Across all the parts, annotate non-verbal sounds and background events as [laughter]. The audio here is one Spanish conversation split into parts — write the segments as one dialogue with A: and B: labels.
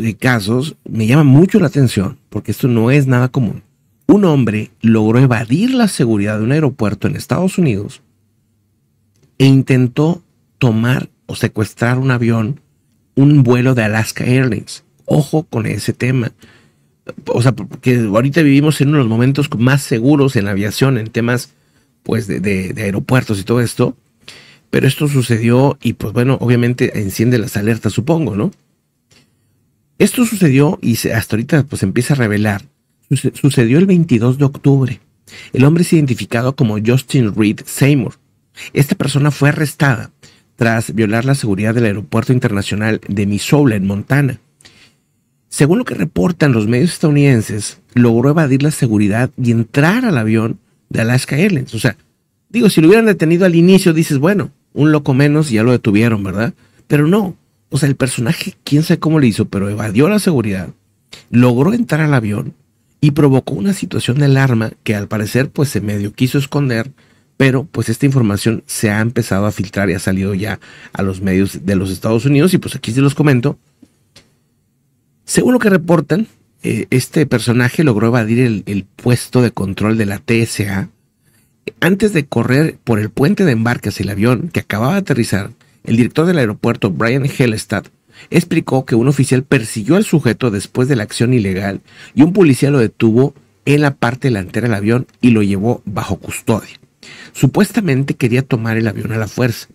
A: Eh, casos me llama mucho la atención porque esto no es nada común. Un hombre logró evadir la seguridad de un aeropuerto en Estados Unidos e intentó tomar o secuestrar un avión, un vuelo de Alaska Airlines. Ojo con ese tema. O sea, porque ahorita vivimos en unos momentos más seguros en aviación, en temas pues de aeropuertos y todo esto. Pero esto sucedió y pues bueno, obviamente enciende las alertas, supongo, ¿no? Esto sucedió y hasta ahorita pues empieza a revelar. Sucedió el 22 de octubre. El hombre es identificado como Justin Reed Seymour. Esta persona fue arrestada tras violar la seguridad del Aeropuerto Internacional de Missoula en Montana. Según lo que reportan los medios estadounidenses, logró evadir la seguridad y entrar al avión de Alaska Airlines. O sea, digo, si lo hubieran detenido al inicio, dices, bueno, un loco menos ya lo detuvieron, ¿verdad? Pero no, o sea, el personaje, quién sabe cómo le hizo, pero evadió la seguridad, logró entrar al avión y provocó una situación de alarma que al parecer pues se medio quiso esconder, pero pues esta información se ha empezado a filtrar y ha salido ya a los medios de los Estados Unidos y pues aquí se los comento. Según lo que reportan, eh, este personaje logró evadir el, el puesto de control de la TSA antes de correr por el puente de embarque hacia el avión que acababa de aterrizar el director del aeropuerto, Brian Hellstad, explicó que un oficial persiguió al sujeto después de la acción ilegal y un policía lo detuvo en la parte delantera del avión y lo llevó bajo custodia. Supuestamente quería tomar el avión a la fuerza.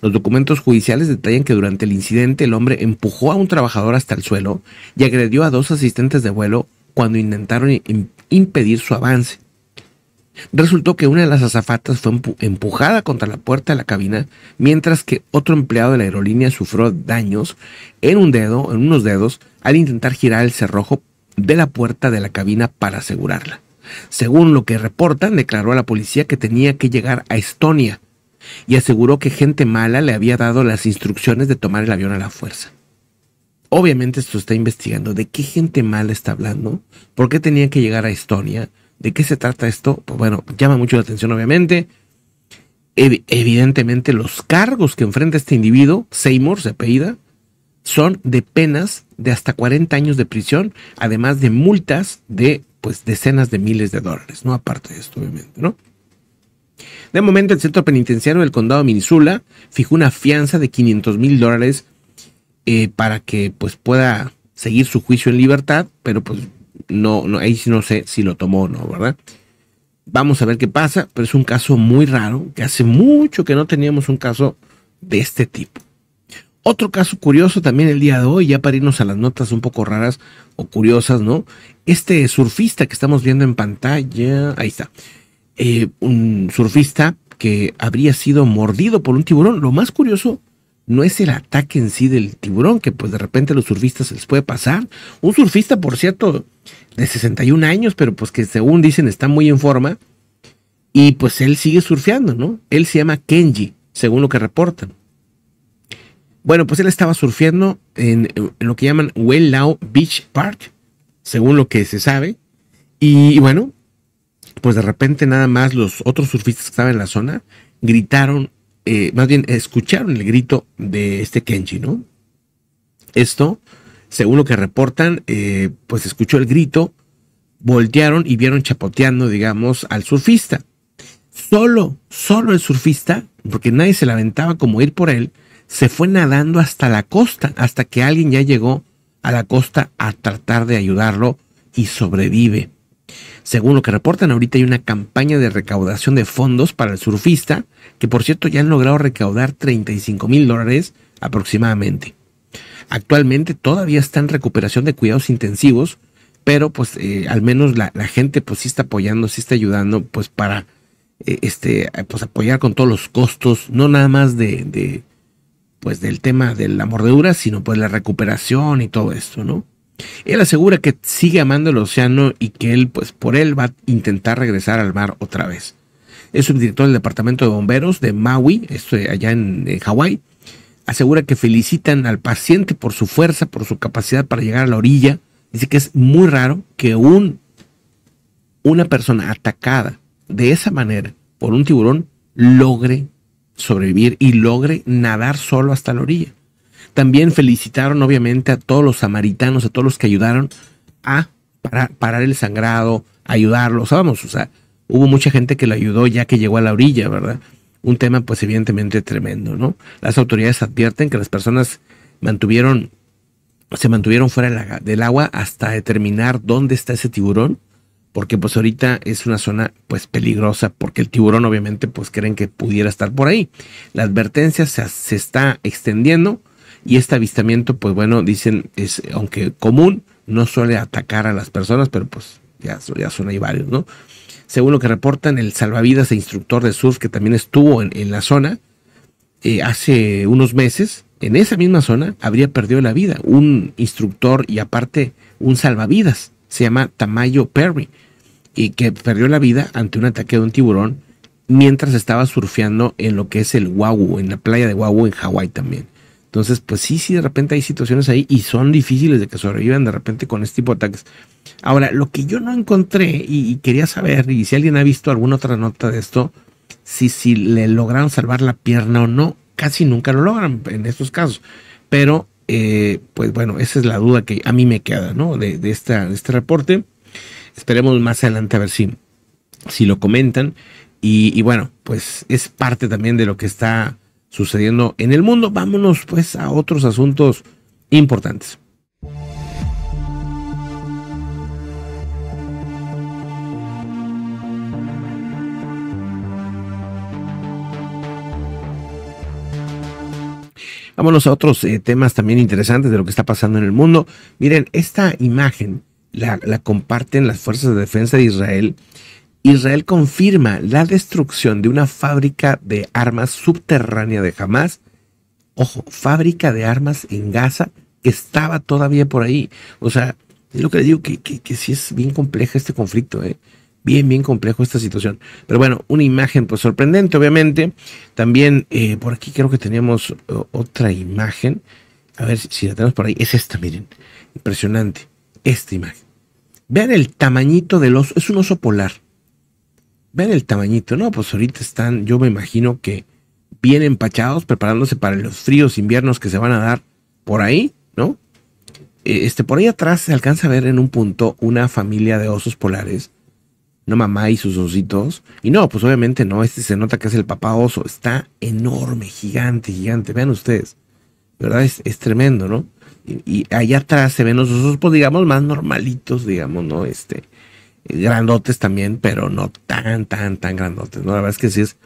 A: Los documentos judiciales detallan que durante el incidente el hombre empujó a un trabajador hasta el suelo y agredió a dos asistentes de vuelo cuando intentaron impedir su avance. Resultó que una de las azafatas fue empujada contra la puerta de la cabina, mientras que otro empleado de la aerolínea sufrió daños en un dedo, en unos dedos, al intentar girar el cerrojo de la puerta de la cabina para asegurarla. Según lo que reportan, declaró a la policía que tenía que llegar a Estonia y aseguró que gente mala le había dado las instrucciones de tomar el avión a la fuerza. Obviamente esto está investigando de qué gente mala está hablando, por qué tenía que llegar a Estonia, ¿De qué se trata esto? Pues bueno, llama mucho la atención obviamente. evidentemente los cargos que enfrenta este individuo, Seymour se apellida, son de penas de hasta 40 años de prisión, además de multas de pues decenas de miles de dólares, ¿no? Aparte de esto, obviamente, ¿no? De momento, el centro penitenciario del condado de Minisula fijó una fianza de 500 mil dólares eh, para que pues pueda seguir su juicio en libertad, pero pues no, no, no sé si lo tomó o no, ¿verdad? Vamos a ver qué pasa, pero es un caso muy raro, que hace mucho que no teníamos un caso de este tipo. Otro caso curioso también el día de hoy, ya para irnos a las notas un poco raras o curiosas, ¿no? Este surfista que estamos viendo en pantalla, ahí está, eh, un surfista que habría sido mordido por un tiburón. Lo más curioso no es el ataque en sí del tiburón, que pues de repente a los surfistas se les puede pasar. Un surfista, por cierto, de 61 años, pero pues que según dicen está muy en forma, y pues él sigue surfeando, ¿no? Él se llama Kenji, según lo que reportan. Bueno, pues él estaba surfeando en, lo que llaman Wellau Beach Park, según lo que se sabe, y bueno, pues de repente nada más los otros surfistas que estaban en la zona gritaron eh, más bien escucharon el grito de este Kenji, ¿no? Esto, según lo que reportan, eh, pues escuchó el grito, voltearon y vieron chapoteando, digamos, al surfista. Solo, solo el surfista, porque nadie se lamentaba como ir por él, se fue nadando hasta la costa, hasta que alguien ya llegó a la costa a tratar de ayudarlo y sobrevive. Según lo que reportan, ahorita hay una campaña de recaudación de fondos para el surfista, que por cierto ya han logrado recaudar 35 mil dólares aproximadamente. Actualmente todavía está en recuperación de cuidados intensivos, pero pues eh, al menos la, gente pues sí está apoyando, sí está ayudando pues para eh, este, pues, apoyar con todos los costos, no nada más de, de pues del tema de la mordedura, sino pues la recuperación y todo esto, ¿no? Él asegura que sigue amando el océano y que él, pues por él, va a intentar regresar al mar otra vez. Es subdirector del Departamento de Bomberos de Maui, este, allá en, en Hawái. Asegura que felicitan al paciente por su fuerza, por su capacidad para llegar a la orilla. Dice que es muy raro que un, una persona atacada de esa manera por un tiburón logre sobrevivir y logre nadar solo hasta la orilla. También felicitaron obviamente a todos los samaritanos, a todos los que ayudaron a parar el sangrado, ayudarlos. Vamos, o sea, hubo mucha gente que lo ayudó ya que llegó a la orilla, ¿verdad? Un tema pues evidentemente tremendo, ¿no? Las autoridades advierten que las personas mantuvieron, se mantuvieron fuera del agua hasta determinar dónde está ese tiburón, porque pues ahorita es una zona pues peligrosa, porque el tiburón obviamente pues creen que pudiera estar por ahí. La advertencia se, se está extendiendo y este avistamiento, pues bueno, dicen, es aunque común, no suele atacar a las personas, pero pues ya, son ahí varios, ¿no? Según lo que reportan, el salvavidas e instructor de surf que también estuvo en, la zona, eh, hace unos meses, en esa misma zona, habría perdido la vida. Un instructor y aparte un salvavidas, se llama Tamayo Perry, y que perdió la vida ante un ataque de un tiburón mientras estaba surfeando en lo que es el Oahu, en la playa de Oahu en Hawái también. Entonces, pues sí, sí, de repente hay situaciones ahí y son difíciles de que sobrevivan de repente con este tipo de ataques. Ahora, lo que yo no encontré y, quería saber, y si alguien ha visto alguna otra nota de esto, si, si le lograron salvar la pierna o no, casi nunca lo logran en estos casos. Pero, eh, pues bueno, esa es la duda que a mí me queda, ¿no? De, esta, este reporte. Esperemos más adelante a ver si, si lo comentan. y bueno, pues es parte también de lo que está sucediendo en el mundo. Vámonos pues a otros asuntos importantes. Vámonos a otros eh, temas también interesantes de lo que está pasando en el mundo. Miren, esta imagen la, la comparten las fuerzas de defensa de Israel Israel confirma la destrucción de una fábrica de armas subterránea de Hamas. Ojo, fábrica de armas en Gaza que estaba todavía por ahí. O sea, es lo que le digo, que, que, sí es bien complejo este conflicto, ¿eh? bien, bien complejo esta situación. Pero bueno, una imagen pues sorprendente, obviamente. También eh, por aquí creo que tenemos otra imagen. A ver si, la tenemos por ahí. Es esta, miren. Impresionante. Esta imagen. Vean el tamañito del oso. Es un oso polar. Vean el tamañito, ¿no? Pues ahorita están, yo me imagino que bien empachados, preparándose para los fríos inviernos que se van a dar por ahí, ¿no? Eh, este, por ahí atrás se alcanza a ver en un punto una familia de osos polares, ¿no, mamá y sus ositos. Y no, pues obviamente no, este se nota que es el papá oso, está enorme, gigante, gigante, vean ustedes, ¿verdad? Es, tremendo, ¿no? Y, y, allá atrás se ven los osos, pues digamos, más normalitos, digamos, ¿no? Este, grandotes también, pero no tan, tan, tan grandotes, ¿no? La verdad es que sí es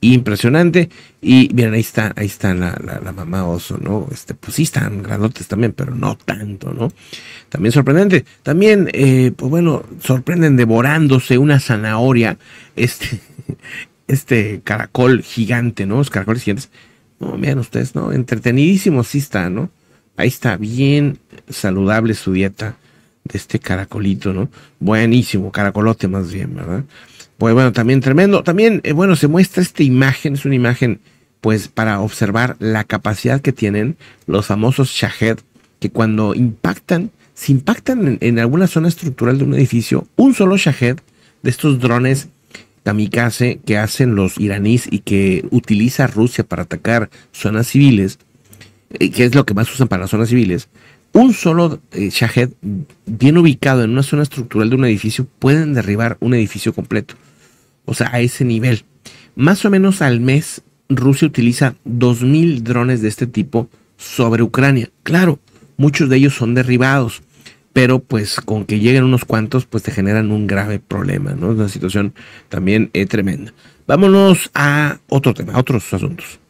A: impresionante. Y miren, ahí está, ahí está la, la, mamá oso, ¿no? Este, pues sí están grandotes también, pero no tanto, ¿no? También sorprendente. También, eh, pues bueno, sorprenden devorándose una zanahoria, este, [laughs] este caracol gigante, ¿no? Los caracoles gigantes. No, miren ustedes, ¿no? Entretenidísimo sí está, ¿no? Ahí está, bien saludable su dieta de este caracolito, ¿no? Buenísimo, caracolote más bien, ¿verdad? Pues bueno, también tremendo. También, eh, bueno, se muestra esta imagen, es una imagen, pues, para observar la capacidad que tienen los famosos shahed, que cuando impactan, si impactan en, en, alguna zona estructural de un edificio, un solo shahed de estos drones kamikaze que hacen los iraníes y que utiliza Rusia para atacar zonas civiles, eh, que es lo que más usan para las zonas civiles, un solo eh, shahed bien ubicado en una zona estructural de un edificio pueden derribar un edificio completo. O sea, a ese nivel. Más o menos al mes, Rusia utiliza 2.000 drones de este tipo sobre Ucrania. Claro, muchos de ellos son derribados, pero pues con que lleguen unos cuantos, pues te generan un grave problema, ¿no? Es una situación también eh, tremenda. Vámonos a otro tema, a otros asuntos.